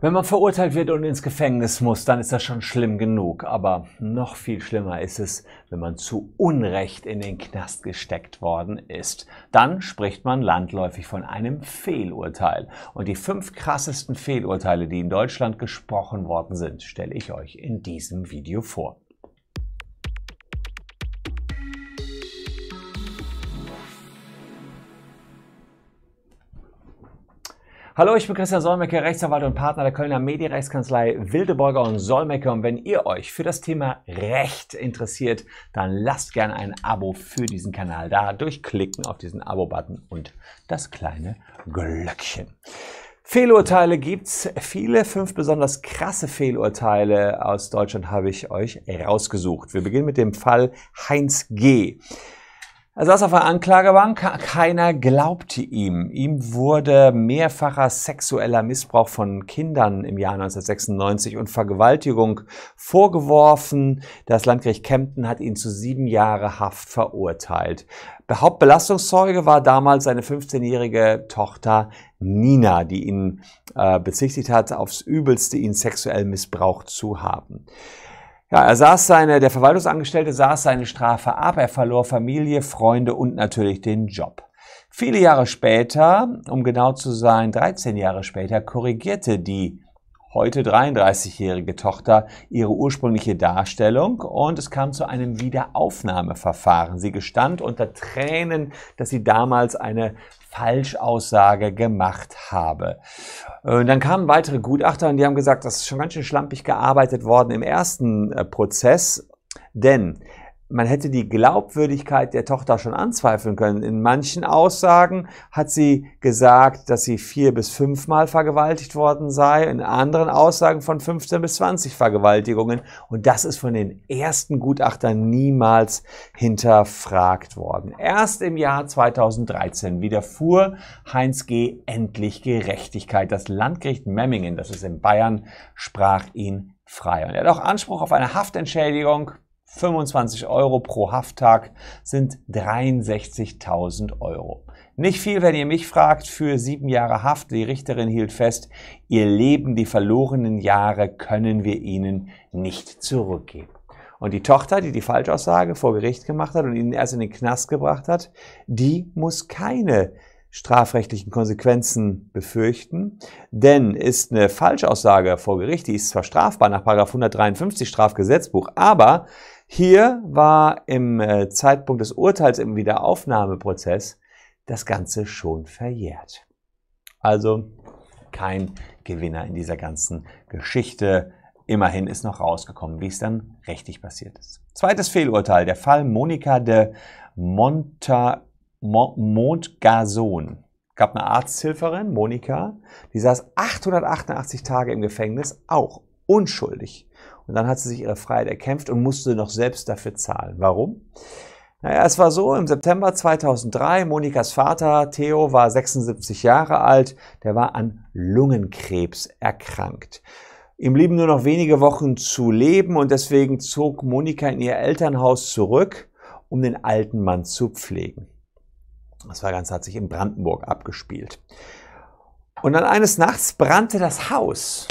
Wenn man verurteilt wird und ins Gefängnis muss, dann ist das schon schlimm genug. Aber noch viel schlimmer ist es, wenn man zu Unrecht in den Knast gesteckt worden ist. Dann spricht man landläufig von einem Fehlurteil. Und die fünf krassesten Fehlurteile, die in Deutschland gesprochen worden sind, stelle ich euch in diesem Video vor. Hallo, ich bin Christian Solmecke, Rechtsanwalt und Partner der Kölner Medienrechtskanzlei Wildeborger und Solmecke. Und wenn ihr euch für das Thema Recht interessiert, dann lasst gerne ein Abo für diesen Kanal da. Durchklicken auf diesen Abo-Button und das kleine Glöckchen. Fehlurteile gibt's viele, fünf besonders krasse Fehlurteile aus Deutschland habe ich euch rausgesucht. Wir beginnen mit dem Fall Heinz G. Er saß auf der Anklagebank, keiner glaubte ihm. Ihm wurde mehrfacher sexueller Missbrauch von Kindern im Jahr 1996 und Vergewaltigung vorgeworfen. Das Landgericht Kempten hat ihn zu sieben Jahre Haft verurteilt. Hauptbelastungszeuge war damals seine 15-jährige Tochter Nina, die ihn äh, bezichtigt hat, aufs übelste ihn sexuell missbraucht zu haben. Ja, er saß seine, der Verwaltungsangestellte saß seine Strafe ab, er verlor Familie, Freunde und natürlich den Job. Viele Jahre später, um genau zu sein, 13 Jahre später, korrigierte die heute 33-jährige Tochter ihre ursprüngliche Darstellung und es kam zu einem Wiederaufnahmeverfahren. Sie gestand unter Tränen, dass sie damals eine Falschaussage gemacht habe. Und äh, dann kamen weitere Gutachter und die haben gesagt, das ist schon ganz schön schlampig gearbeitet worden im ersten äh, Prozess, denn man hätte die Glaubwürdigkeit der Tochter schon anzweifeln können. In manchen Aussagen hat sie gesagt, dass sie vier bis fünfmal vergewaltigt worden sei, in anderen Aussagen von 15 bis 20 Vergewaltigungen. Und das ist von den ersten Gutachtern niemals hinterfragt worden. Erst im Jahr 2013 widerfuhr Heinz G. endlich Gerechtigkeit. Das Landgericht Memmingen, das ist in Bayern, sprach ihn frei. Und er hat auch Anspruch auf eine Haftentschädigung 25 Euro pro Hafttag sind 63.000 Euro. Nicht viel, wenn ihr mich fragt, für sieben Jahre Haft. Die Richterin hielt fest, ihr Leben, die verlorenen Jahre können wir ihnen nicht zurückgeben. Und die Tochter, die die Falschaussage vor Gericht gemacht hat und ihn erst in den Knast gebracht hat, die muss keine strafrechtlichen Konsequenzen befürchten, denn ist eine Falschaussage vor Gericht, die ist zwar strafbar nach 153 Strafgesetzbuch, aber hier war im äh, Zeitpunkt des Urteils im Wiederaufnahmeprozess das Ganze schon verjährt. Also kein Gewinner in dieser ganzen Geschichte. Immerhin ist noch rausgekommen, wie es dann richtig passiert ist. Zweites Fehlurteil, der Fall Monika de Monta, Mo, Montgason. Gab eine Arzthilferin, Monika, die saß 888 Tage im Gefängnis, auch unschuldig. Und dann hat sie sich ihre Freiheit erkämpft und musste noch selbst dafür zahlen. Warum? Naja, es war so, im September 2003, Monikas Vater Theo war 76 Jahre alt, der war an Lungenkrebs erkrankt. Ihm blieben nur noch wenige Wochen zu leben und deswegen zog Monika in ihr Elternhaus zurück, um den alten Mann zu pflegen. Das war ganz hat sich in Brandenburg abgespielt. Und dann eines Nachts brannte das Haus.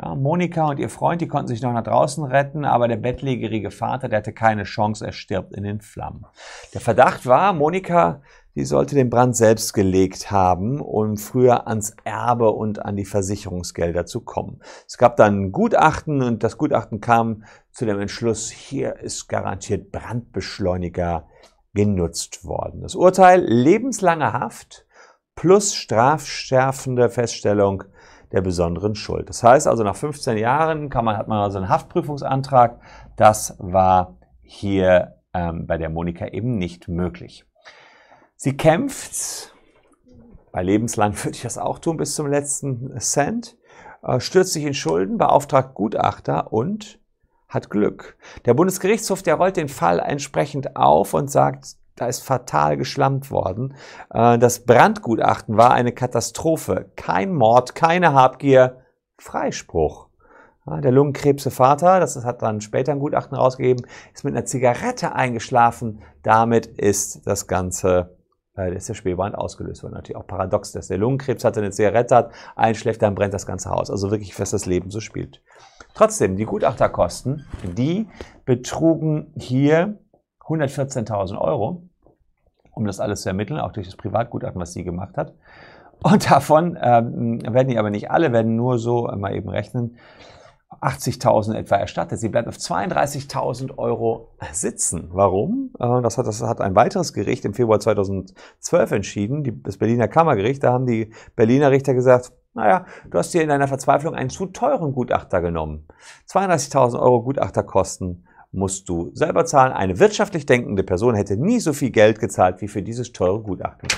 Ja, Monika und ihr Freund, die konnten sich noch nach draußen retten, aber der bettlägerige Vater, der hatte keine Chance, er stirbt in den Flammen. Der Verdacht war, Monika, die sollte den Brand selbst gelegt haben, um früher ans Erbe und an die Versicherungsgelder zu kommen. Es gab dann ein Gutachten und das Gutachten kam zu dem Entschluss, hier ist garantiert Brandbeschleuniger genutzt worden. Das Urteil lebenslange Haft plus strafschärfende Feststellung der besonderen Schuld. Das heißt also, nach 15 Jahren kann man, hat man also einen Haftprüfungsantrag. Das war hier ähm, bei der Monika eben nicht möglich. Sie kämpft, bei lebenslang würde ich das auch tun, bis zum letzten Cent, äh, stürzt sich in Schulden, beauftragt Gutachter und hat Glück. Der Bundesgerichtshof, der rollt den Fall entsprechend auf und sagt, da ist fatal geschlammt worden. Äh, das Brandgutachten war eine Katastrophe. Kein Mord, keine Habgier, Freispruch. Der Lungenkrebse-Vater, das hat dann später ein Gutachten rausgegeben, ist mit einer Zigarette eingeschlafen. Damit ist das Ganze, äh, ist der Spielbrand ausgelöst worden. Natürlich auch paradox, dass der Lungenkrebs hatte, eine Zigarette hat, einschläft, dann brennt das ganze Haus. Also wirklich, was das Leben so spielt. Trotzdem, die Gutachterkosten, die betrugen hier 114.000 Euro um das alles zu ermitteln, auch durch das Privatgutachten, was sie gemacht hat. Und davon ähm, werden die aber nicht alle, werden nur so, äh, mal eben rechnen, 80.000 etwa erstattet. Sie bleibt auf 32.000 Euro sitzen. Warum? Äh, das hat, das hat ein weiteres Gericht im Februar 2012 entschieden, die, das Berliner Kammergericht. Da haben die Berliner Richter gesagt, naja, du hast dir in deiner Verzweiflung einen zu teuren Gutachter genommen. 32.000 Euro Gutachterkosten musst du selber zahlen. Eine wirtschaftlich denkende Person hätte nie so viel Geld gezahlt wie für dieses teure Gutachten.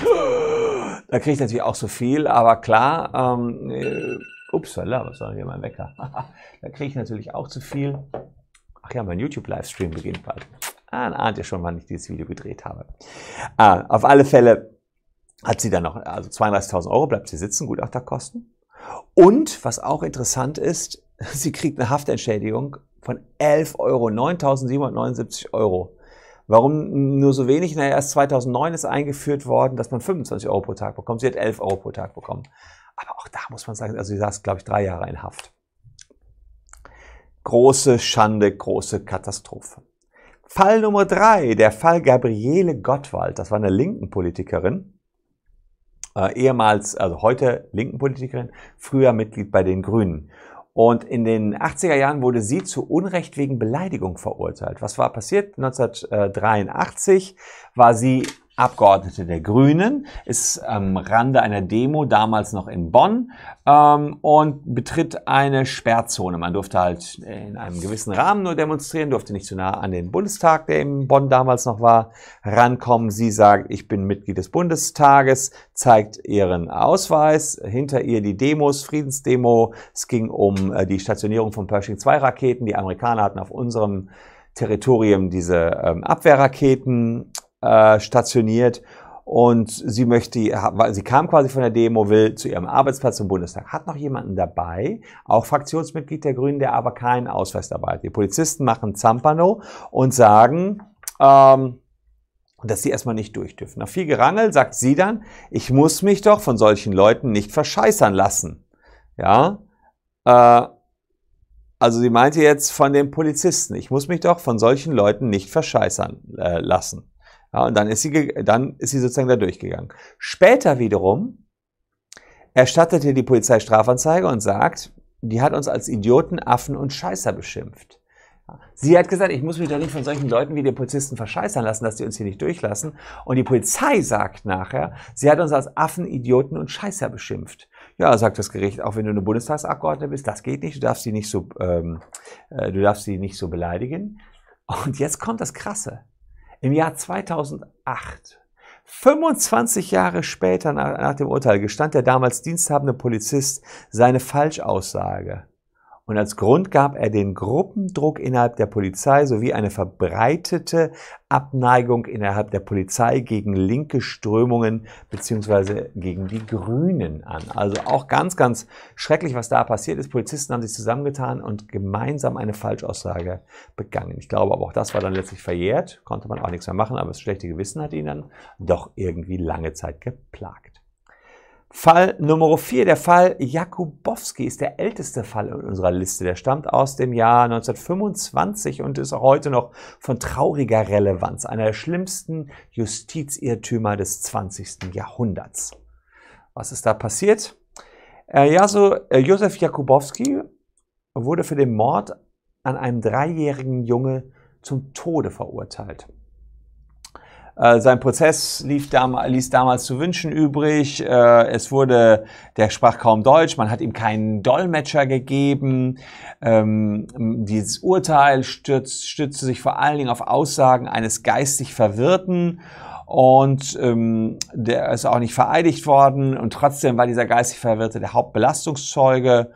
Da kriege ich natürlich auch so viel, aber klar, ähm, äh, upsala, was soll denn mein Wecker? da kriege ich natürlich auch zu viel. Ach ja, mein YouTube-Livestream beginnt bald. Ah, dann ahnt ihr schon, wann ich dieses Video gedreht habe. Ah, auf alle Fälle hat sie dann noch, also 32.000 Euro bleibt sie sitzen, Gutachterkosten. Und was auch interessant ist, sie kriegt eine Haftentschädigung von 11 Euro, 9.779 Euro. Warum nur so wenig? Naja, erst 2009 ist eingeführt worden, dass man 25 Euro pro Tag bekommt. Sie hat 11 Euro pro Tag bekommen. Aber auch da muss man sagen, also sie saß, glaube ich, drei Jahre in Haft. Große Schande, große Katastrophe. Fall Nummer drei, der Fall Gabriele Gottwald. Das war eine linken Politikerin. Äh, ehemals, also heute linken Politikerin, früher Mitglied bei den Grünen. Und in den 80er Jahren wurde sie zu Unrecht wegen Beleidigung verurteilt. Was war passiert? 1983 war sie Abgeordnete der Grünen, ist am Rande einer Demo, damals noch in Bonn, ähm, und betritt eine Sperrzone. Man durfte halt in einem gewissen Rahmen nur demonstrieren, durfte nicht zu nah an den Bundestag, der in Bonn damals noch war, rankommen. Sie sagt, ich bin Mitglied des Bundestages, zeigt ihren Ausweis, hinter ihr die Demos, Friedensdemo. Es ging um äh, die Stationierung von Pershing-2-Raketen. Die Amerikaner hatten auf unserem Territorium diese ähm, Abwehrraketen äh, stationiert und sie möchte, sie kam quasi von der Demo, will zu ihrem Arbeitsplatz im Bundestag. Hat noch jemanden dabei, auch Fraktionsmitglied der Grünen, der aber keinen Ausweis dabei hat. Die Polizisten machen Zampano und sagen, ähm, dass sie erstmal nicht durch dürfen. Nach viel Gerangel sagt sie dann, ich muss mich doch von solchen Leuten nicht verscheißern lassen. Ja, äh, also sie meinte jetzt von den Polizisten, ich muss mich doch von solchen Leuten nicht verscheißern äh, lassen. Ja, und dann ist, sie, dann ist sie sozusagen da durchgegangen. Später wiederum erstattete die Polizei Strafanzeige und sagt, die hat uns als Idioten, Affen und Scheißer beschimpft. Sie hat gesagt, ich muss mich doch nicht von solchen Leuten wie den Polizisten verscheißern lassen, dass die uns hier nicht durchlassen. Und die Polizei sagt nachher, sie hat uns als Affen, Idioten und Scheißer beschimpft. Ja, sagt das Gericht, auch wenn du eine Bundestagsabgeordnete bist, das geht nicht, du darfst sie nicht so, ähm, äh, du darfst sie nicht so beleidigen. Und jetzt kommt das Krasse im Jahr 2008, 25 Jahre später nach, nach dem Urteil, gestand der damals diensthabende Polizist seine Falschaussage. Und als Grund gab er den Gruppendruck innerhalb der Polizei sowie eine verbreitete Abneigung innerhalb der Polizei gegen linke Strömungen beziehungsweise gegen die Grünen an. Also auch ganz, ganz schrecklich, was da passiert ist. Polizisten haben sich zusammengetan und gemeinsam eine Falschaussage begangen. Ich glaube, aber auch das war dann letztlich verjährt, konnte man auch nichts mehr machen, aber das schlechte Gewissen hat ihn dann doch irgendwie lange Zeit geplagt. Fall Nummer 4, der Fall Jakubowski, ist der älteste Fall in unserer Liste. Der stammt aus dem Jahr 1925 und ist auch heute noch von trauriger Relevanz, einer der schlimmsten Justizirrtümer des 20. Jahrhunderts. Was ist da passiert? Äh, ja, so, äh, Josef Jakubowski wurde für den Mord an einem dreijährigen Junge zum Tode verurteilt. Äh, sein Prozess lief damals, ließ damals zu wünschen übrig. Äh, es wurde, der sprach kaum Deutsch, man hat ihm keinen Dolmetscher gegeben. Ähm, dieses Urteil stütz, stützte sich vor allen Dingen auf Aussagen eines geistig Verwirrten und ähm, der ist auch nicht vereidigt worden und trotzdem war dieser geistig Verwirrte der Hauptbelastungszeuge.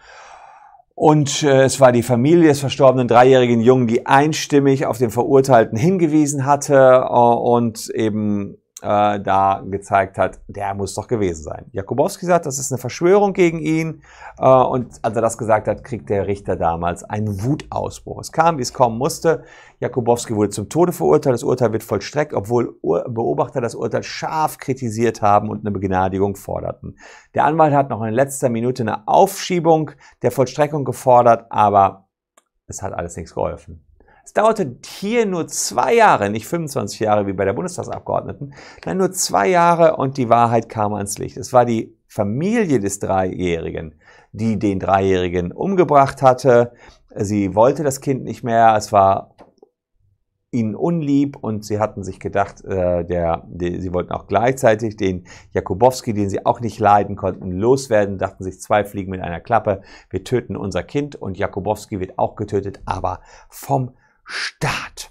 Und äh, es war die Familie des verstorbenen dreijährigen Jungen, die einstimmig auf den Verurteilten hingewiesen hatte äh, und eben äh, da gezeigt hat, der muss doch gewesen sein. Jakubowski sagt, das ist eine Verschwörung gegen ihn. Äh, und als er das gesagt hat, kriegt der Richter damals einen Wutausbruch. Es kam, wie es kommen musste. Jakubowski wurde zum Tode verurteilt. Das Urteil wird vollstreckt, obwohl Beobachter das Urteil scharf kritisiert haben und eine Begnadigung forderten. Der Anwalt hat noch in letzter Minute eine Aufschiebung der Vollstreckung gefordert, aber es hat alles nichts geholfen. Es dauerte hier nur zwei Jahre, nicht 25 Jahre wie bei der Bundestagsabgeordneten, nein, nur zwei Jahre und die Wahrheit kam ans Licht. Es war die Familie des Dreijährigen, die den Dreijährigen umgebracht hatte. Sie wollte das Kind nicht mehr. Es war ihnen unlieb und sie hatten sich gedacht, äh, der, der, sie wollten auch gleichzeitig den Jakubowski, den sie auch nicht leiden konnten, loswerden, dachten sich zwei Fliegen mit einer Klappe, wir töten unser Kind und Jakubowski wird auch getötet, aber vom Staat.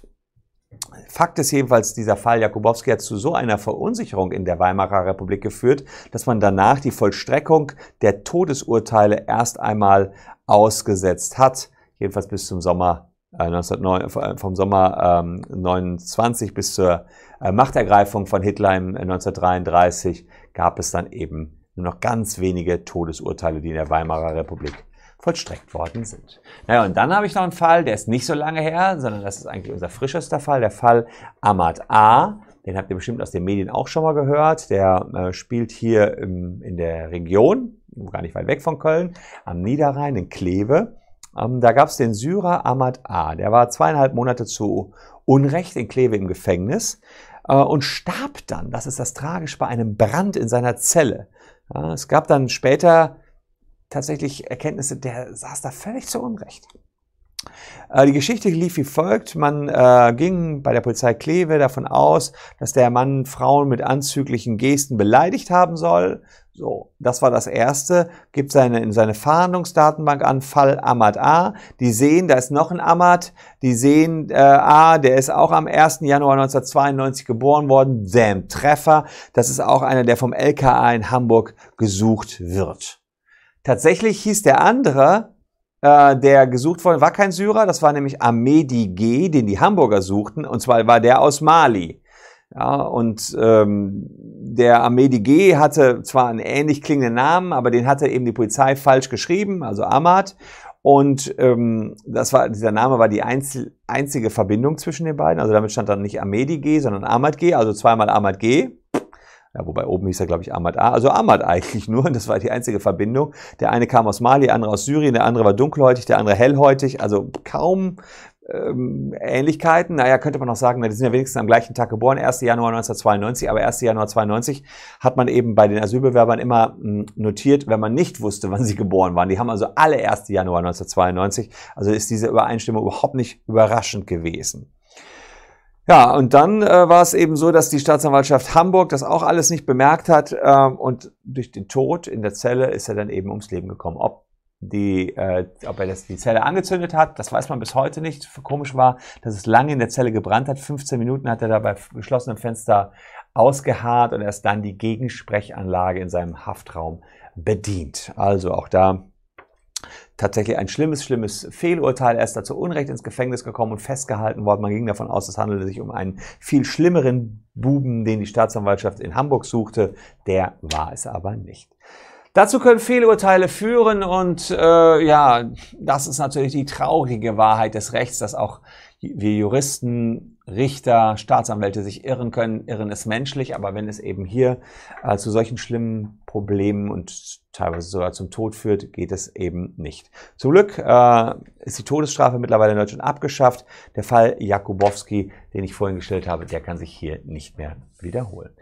Fakt ist jedenfalls, dieser Fall Jakubowski hat zu so einer Verunsicherung in der Weimarer Republik geführt, dass man danach die Vollstreckung der Todesurteile erst einmal ausgesetzt hat, jedenfalls bis zum Sommer äh, 1909, äh, vom Sommer ähm, 29 bis zur äh, Machtergreifung von Hitler im, 1933 äh, gab es dann eben nur noch ganz wenige Todesurteile, die in der Weimarer Republik vollstreckt worden sind. Naja, und dann habe ich noch einen Fall, der ist nicht so lange her, sondern das ist eigentlich unser frischester Fall, der Fall Ahmad A. Den habt ihr bestimmt aus den Medien auch schon mal gehört. Der äh, spielt hier im, in der Region, gar nicht weit weg von Köln, am Niederrhein in Kleve. Ähm, da gab es den Syrer Ahmad A. Der war zweieinhalb Monate zu Unrecht in Kleve im Gefängnis äh, und starb dann, das ist das Tragische, bei einem Brand in seiner Zelle. Ja, es gab dann später tatsächlich Erkenntnisse, der saß da völlig zu Unrecht. Äh, die Geschichte lief wie folgt. Man äh, ging bei der Polizei Kleve davon aus, dass der Mann Frauen mit anzüglichen Gesten beleidigt haben soll. So, das war das Erste. Gibt seine, in seine Fahndungsdatenbank an, Fall Ahmad A. Die sehen, da ist noch ein Ahmad. Die sehen, äh, A, der ist auch am 1. Januar 1992 geboren worden. Damn, Treffer. Das ist auch einer, der vom LKA in Hamburg gesucht wird. Tatsächlich hieß der andere, äh, der gesucht worden war kein Syrer, das war nämlich Amedi G., den die Hamburger suchten, und zwar war der aus Mali. Ja, und ähm, der Amedi G. hatte zwar einen ähnlich klingenden Namen, aber den hatte eben die Polizei falsch geschrieben, also Ahmad. Und ähm, das war, dieser Name war die einzel, einzige Verbindung zwischen den beiden. Also damit stand dann nicht Amedi G., sondern Ahmad G., also zweimal Ahmad G. Ja, wobei oben hieß er, glaube ich, Ahmad A. Also Ahmad eigentlich nur, das war die einzige Verbindung. Der eine kam aus Mali, der andere aus Syrien, der andere war dunkelhäutig, der andere hellhäutig. Also kaum ähm, Ähnlichkeiten. Naja, könnte man auch sagen, na, die sind ja wenigstens am gleichen Tag geboren, 1. Januar 1992. Aber 1. Januar 92 hat man eben bei den Asylbewerbern immer hm, notiert, wenn man nicht wusste, wann sie geboren waren. Die haben also alle 1. Januar 1992. Also ist diese Übereinstimmung überhaupt nicht überraschend gewesen. Ja, und dann äh, war es eben so, dass die Staatsanwaltschaft Hamburg das auch alles nicht bemerkt hat äh, und durch den Tod in der Zelle ist er dann eben ums Leben gekommen. Ob die, äh, ob er das, die Zelle angezündet hat, das weiß man bis heute nicht. Komisch war, dass es lange in der Zelle gebrannt hat. 15 Minuten hat er da bei geschlossenem Fenster ausgeharrt und erst dann die Gegensprechanlage in seinem Haftraum bedient. Also auch da tatsächlich ein schlimmes, schlimmes Fehlurteil. Er ist dazu Unrecht ins Gefängnis gekommen und festgehalten worden. Man ging davon aus, es handelte sich um einen viel schlimmeren Buben, den die Staatsanwaltschaft in Hamburg suchte. Der war es aber nicht. Dazu können Fehlurteile führen und äh, ja, das ist natürlich die traurige Wahrheit des Rechts, dass auch wir Juristen, Richter, Staatsanwälte sich irren können. Irren ist menschlich, aber wenn es eben hier äh, zu solchen schlimmen Problemen und teilweise sogar zum Tod führt, geht es eben nicht. Zum Glück äh, ist die Todesstrafe mittlerweile in Deutschland abgeschafft. Der Fall Jakubowski, den ich vorhin gestellt habe, der kann sich hier nicht mehr wiederholen.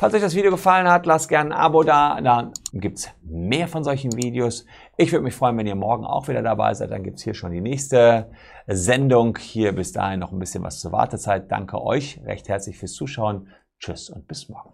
Falls euch das Video gefallen hat, lasst gerne ein Abo da, dann gibt es mehr von solchen Videos. Ich würde mich freuen, wenn ihr morgen auch wieder dabei seid, dann gibt es hier schon die nächste Sendung. Hier bis dahin noch ein bisschen was zur Wartezeit. Danke euch recht herzlich fürs Zuschauen. Tschüss und bis morgen.